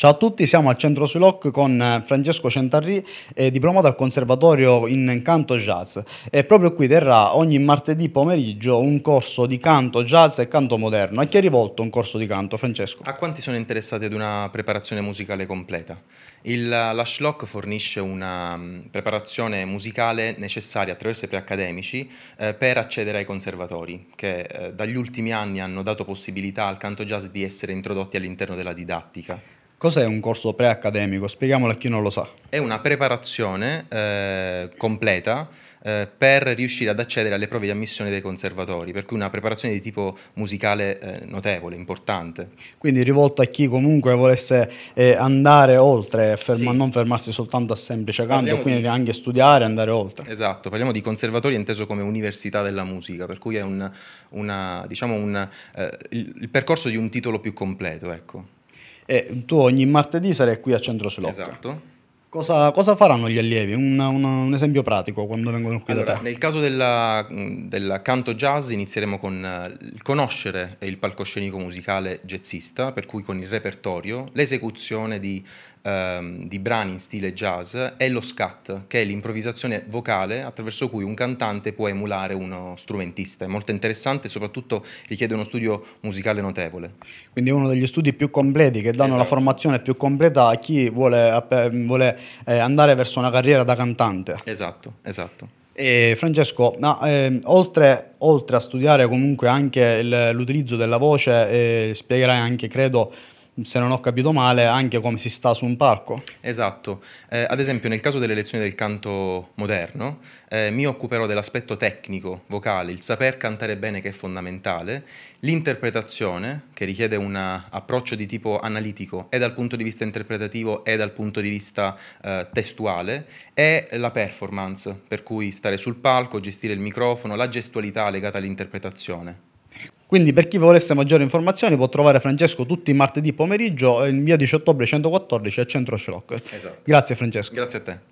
Ciao a tutti, siamo al Centro Suloc con eh, Francesco Centarri, eh, diplomato al Conservatorio in Canto Jazz e proprio qui terrà ogni martedì pomeriggio un corso di canto jazz e canto moderno. A chi è rivolto un corso di canto, Francesco? A quanti sono interessati ad una preparazione musicale completa? Il, eh, la Schlock fornisce una mm, preparazione musicale necessaria attraverso i preaccademici eh, per accedere ai conservatori che eh, dagli ultimi anni hanno dato possibilità al canto jazz di essere introdotti all'interno della didattica. Cos'è un corso preaccademico? Spieghiamolo a chi non lo sa. È una preparazione eh, completa eh, per riuscire ad accedere alle prove di ammissione dei conservatori, per cui una preparazione di tipo musicale eh, notevole, importante. Quindi rivolta a chi comunque volesse eh, andare oltre, ferma, sì. non fermarsi soltanto a semplice canto, parliamo quindi di... anche studiare e andare oltre. Esatto, parliamo di conservatori inteso come università della musica, per cui è un, una, diciamo un, eh, il, il, percorso di un titolo più completo. Ecco. E tu ogni martedì sarai qui a Centro Sulocca. Esatto. Cosa, cosa, faranno gli allievi? Un, un, un, esempio pratico quando vengono qui allora, da te. Nel caso della, della, canto jazz inizieremo con eh, il conoscere il palcoscenico musicale jazzista, per cui con il repertorio, l'esecuzione di, ehm, di, brani in stile jazz e lo scat, che è l'improvvisazione vocale attraverso cui un cantante può emulare uno strumentista. È molto interessante e soprattutto richiede uno studio musicale notevole. Quindi è uno degli studi più completi che danno esatto. la formazione più completa a chi vuole, vuole eh, andare verso una carriera da cantante. Esatto, esatto. E Francesco, ma eh, oltre, oltre, a studiare comunque anche il, l'utilizzo della voce, eh, spiegherai anche, credo, se non ho capito male, anche come si sta su un palco. Esatto. Eh, ad esempio, nel caso delle lezioni del canto moderno, eh, mi occuperò dell'aspetto tecnico, vocale, il saper cantare bene che è fondamentale, l'interpretazione, che richiede un approccio di tipo analitico, e dal punto di vista interpretativo e dal punto di vista eh, testuale, e la performance, per cui stare sul palco, gestire il microfono, la gestualità legata all'interpretazione. Quindi per chi volesse maggiori informazioni può trovare Francesco tutti i martedì pomeriggio eh, in via 18 ottobre 114 a centro Schlock. Esatto. Grazie Francesco. Grazie a te.